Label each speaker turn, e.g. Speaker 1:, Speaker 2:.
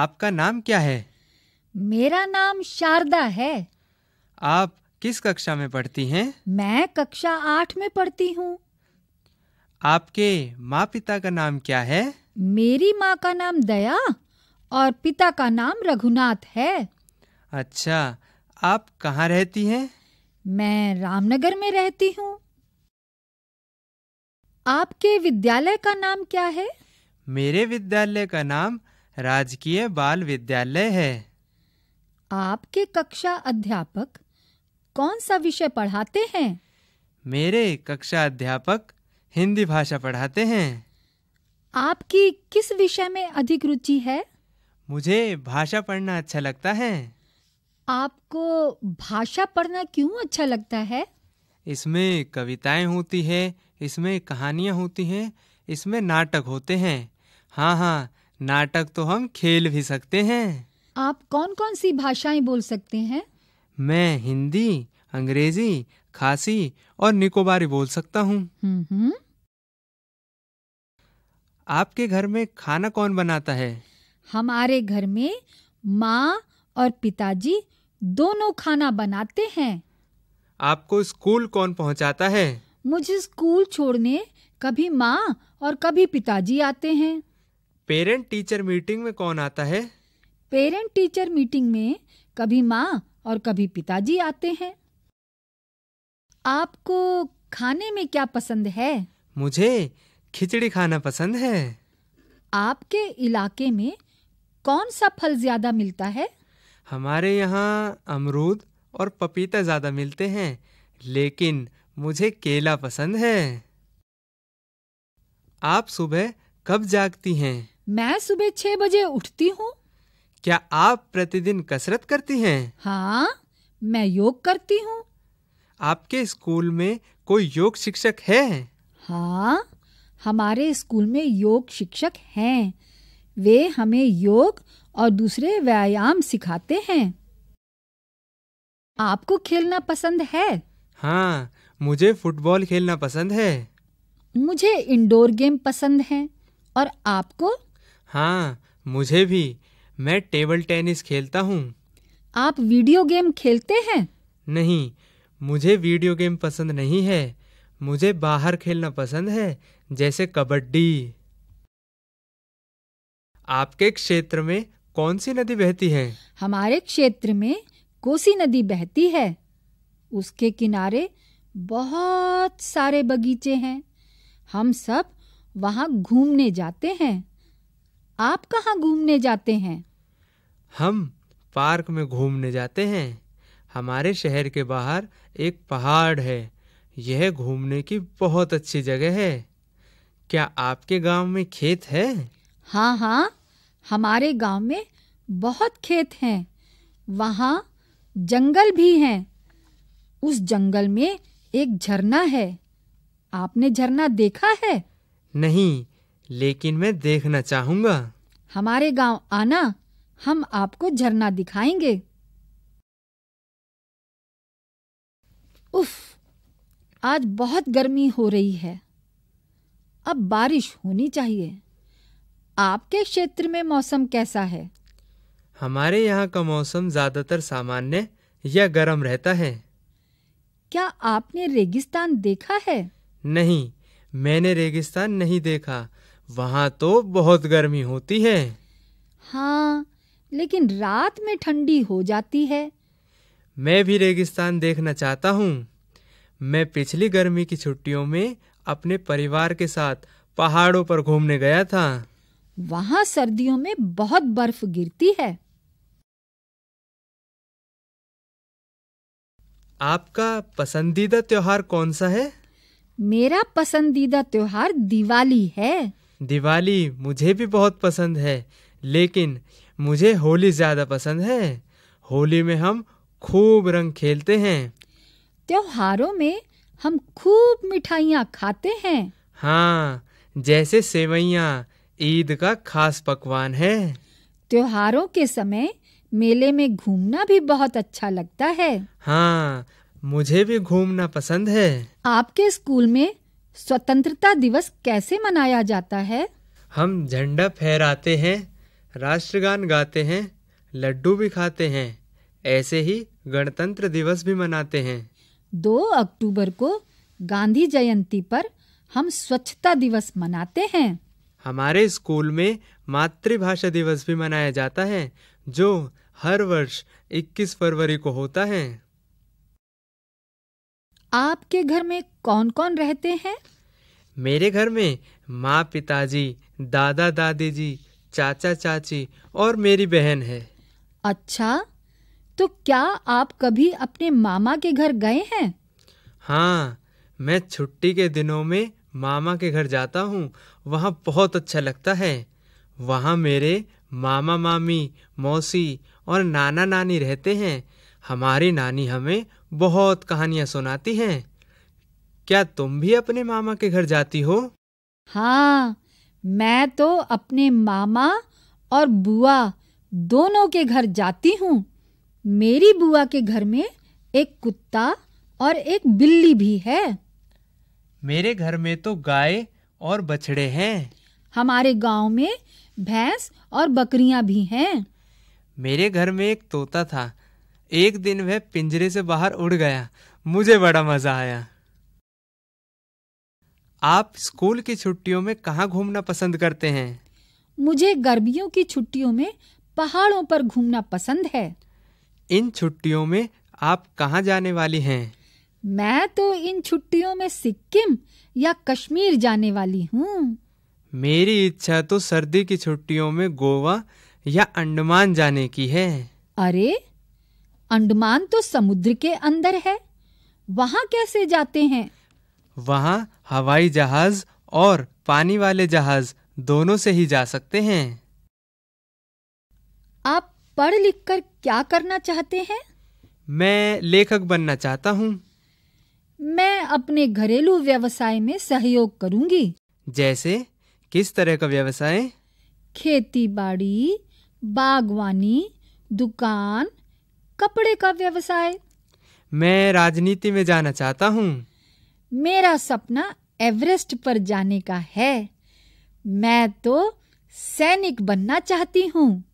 Speaker 1: आपका नाम क्या है
Speaker 2: मेरा नाम शारदा है
Speaker 1: आप किस कक्षा में पढ़ती हैं
Speaker 2: मैं कक्षा आठ में पढ़ती हूँ
Speaker 1: आपके माँ पिता का नाम क्या है
Speaker 2: मेरी माँ का नाम दया और पिता का नाम रघुनाथ है
Speaker 1: अच्छा आप कहाँ रहती हैं
Speaker 2: मैं रामनगर में रहती हूँ आपके विद्यालय का नाम क्या है
Speaker 1: मेरे विद्यालय का नाम राजकीय बाल विद्यालय है
Speaker 2: आपके कक्षा अध्यापक कौन सा विषय पढ़ाते हैं
Speaker 1: मेरे कक्षा अध्यापक हिंदी भाषा पढ़ाते हैं
Speaker 2: आपकी किस विषय में अधिक रुचि है
Speaker 1: मुझे भाषा पढ़ना अच्छा लगता है
Speaker 2: आपको भाषा पढ़ना क्यों अच्छा लगता है
Speaker 1: इसमें कविताएं होती है इसमें कहानियां होती हैं इसमें नाटक होते हैं हाँ हाँ नाटक तो हम खेल भी सकते हैं
Speaker 2: आप कौन कौन सी भाषाएं बोल सकते हैं
Speaker 1: मैं हिंदी अंग्रेजी खासी और निकोबारी बोल सकता हूँ हम्म, हम्म। आपके घर में खाना कौन बनाता है
Speaker 2: हमारे घर में माँ और पिताजी दोनों खाना बनाते हैं
Speaker 1: आपको स्कूल कौन पहुँचाता है
Speaker 2: मुझे स्कूल छोड़ने कभी माँ और कभी पिताजी आते हैं
Speaker 1: पेरेंट टीचर मीटिंग में कौन आता है
Speaker 2: पेरेंट टीचर मीटिंग में कभी माँ और कभी पिताजी आते हैं आपको खाने में क्या पसंद है
Speaker 1: मुझे खिचड़ी खाना पसंद है
Speaker 2: आपके इलाके में कौन सा फल ज्यादा मिलता है
Speaker 1: हमारे यहाँ अमरूद और पपीता ज्यादा मिलते हैं लेकिन मुझे केला पसंद है आप सुबह कब जागती हैं
Speaker 2: मैं सुबह छह बजे उठती हूँ
Speaker 1: क्या आप प्रतिदिन कसरत करती हैं
Speaker 2: हाँ मैं योग करती हूँ
Speaker 1: आपके स्कूल में कोई योग शिक्षक है
Speaker 2: हाँ हमारे स्कूल में योग शिक्षक हैं वे हमें योग और दूसरे व्यायाम सिखाते हैं आपको खेलना पसंद है
Speaker 1: हाँ मुझे फुटबॉल खेलना पसंद है
Speaker 2: मुझे इंडोर गेम पसंद हैं और आपको
Speaker 1: हाँ मुझे भी मैं टेबल टेनिस खेलता हूँ
Speaker 2: आप वीडियो गेम खेलते हैं
Speaker 1: नहीं मुझे वीडियो गेम पसंद नहीं है मुझे बाहर खेलना पसंद है जैसे कबड्डी आपके क्षेत्र में कौन सी नदी बहती है
Speaker 2: हमारे क्षेत्र में कोसी नदी बहती है उसके किनारे बहुत सारे बगीचे हैं हम सब वहाँ घूमने जाते हैं आप कहाँ घूमने जाते हैं
Speaker 1: हम पार्क में घूमने जाते हैं हमारे शहर के बाहर एक पहाड़ है यह घूमने की बहुत अच्छी जगह है क्या आपके गांव में खेत है
Speaker 2: हाँ हाँ हमारे गांव में बहुत खेत हैं वहाँ जंगल भी हैं उस जंगल में एक झरना है आपने झरना देखा है
Speaker 1: नहीं लेकिन मैं देखना चाहूँगा
Speaker 2: हमारे गांव आना हम आपको झरना दिखाएंगे उफ आज बहुत गर्मी हो रही है अब बारिश होनी चाहिए आपके क्षेत्र में मौसम कैसा है
Speaker 1: हमारे यहाँ का मौसम ज़्यादातर सामान्य या गर्म रहता है
Speaker 2: क्या आपने रेगिस्तान देखा है
Speaker 1: नहीं मैंने रेगिस्तान नहीं देखा वहाँ तो बहुत गर्मी होती है
Speaker 2: हाँ लेकिन रात में ठंडी हो जाती है
Speaker 1: मैं भी रेगिस्तान देखना चाहता हूँ मैं पिछली गर्मी की छुट्टियों में अपने परिवार के साथ पहाड़ों पर घूमने गया था
Speaker 2: वहाँ सर्दियों में बहुत बर्फ गिरती है
Speaker 1: आपका पसंदीदा त्योहार कौन सा है
Speaker 2: मेरा पसंदीदा त्योहार दिवाली है
Speaker 1: दिवाली मुझे भी बहुत पसंद है लेकिन मुझे होली ज़्यादा पसंद है होली में हम खूब रंग खेलते हैं
Speaker 2: त्योहारों में हम खूब मिठाइयाँ खाते हैं
Speaker 1: हाँ जैसे सेवैया ईद का खास पकवान है
Speaker 2: त्योहारों के समय मेले में घूमना भी बहुत अच्छा लगता है
Speaker 1: हाँ मुझे भी घूमना पसंद है
Speaker 2: आपके स्कूल में स्वतंत्रता दिवस कैसे मनाया जाता है
Speaker 1: हम झंडा फहराते हैं राष्ट्रगान गाते हैं लड्डू भी खाते हैं ऐसे ही गणतंत्र दिवस भी मनाते हैं
Speaker 2: दो अक्टूबर को गांधी जयंती पर हम स्वच्छता दिवस मनाते हैं
Speaker 1: हमारे स्कूल में मातृभाषा दिवस भी मनाया जाता है जो हर वर्ष 21 फरवरी को होता है
Speaker 2: आपके घर में कौन कौन रहते हैं
Speaker 1: मेरे घर में माँ पिताजी दादा दादी जी चाचा चाची और मेरी बहन है
Speaker 2: अच्छा तो क्या आप कभी अपने मामा के घर गए हैं
Speaker 1: हाँ मैं छुट्टी के दिनों में मामा के घर जाता हूँ वहाँ बहुत अच्छा लगता है वहाँ मेरे मामा मामी मौसी और नाना नानी रहते हैं हमारी नानी हमें बहुत कहानियाँ सुनाती हैं क्या तुम भी अपने मामा के घर जाती हो
Speaker 2: हाँ मैं तो अपने मामा और बुआ दोनों के घर जाती हूँ मेरी बुआ के घर में एक कुत्ता और एक बिल्ली भी है
Speaker 1: मेरे घर में तो गाय और बछड़े हैं
Speaker 2: हमारे गांव में भैंस और बकरियां
Speaker 1: भी हैं मेरे घर में एक तोता था एक दिन वह पिंजरे से बाहर उड़ गया मुझे बड़ा मज़ा आया आप स्कूल की छुट्टियों में कहाँ घूमना पसंद करते हैं
Speaker 2: मुझे गर्मियों की छुट्टियों में पहाड़ों पर घूमना पसंद है
Speaker 1: इन छुट्टियों में आप कहाँ जाने वाली हैं
Speaker 2: मैं तो इन छुट्टियों में सिक्किम या कश्मीर जाने वाली हूँ
Speaker 1: मेरी इच्छा तो सर्दी की छुट्टियों में गोवा या अंडमान जाने की है
Speaker 2: अरे अंडमान तो समुद्र के अंदर है वहाँ कैसे जाते हैं
Speaker 1: वहाँ हवाई जहाज और पानी वाले जहाज दोनों से ही जा सकते हैं
Speaker 2: आप पढ़ लिख कर क्या करना चाहते हैं
Speaker 1: मैं लेखक बनना चाहता हूँ
Speaker 2: मैं अपने घरेलू व्यवसाय में सहयोग करूंगी
Speaker 1: जैसे किस तरह का व्यवसाय
Speaker 2: खेती बाड़ी बागवानी दुकान कपड़े का व्यवसाय
Speaker 1: मैं राजनीति में जाना चाहता हूँ
Speaker 2: मेरा सपना एवरेस्ट पर जाने का है मैं तो सैनिक बनना चाहती हूँ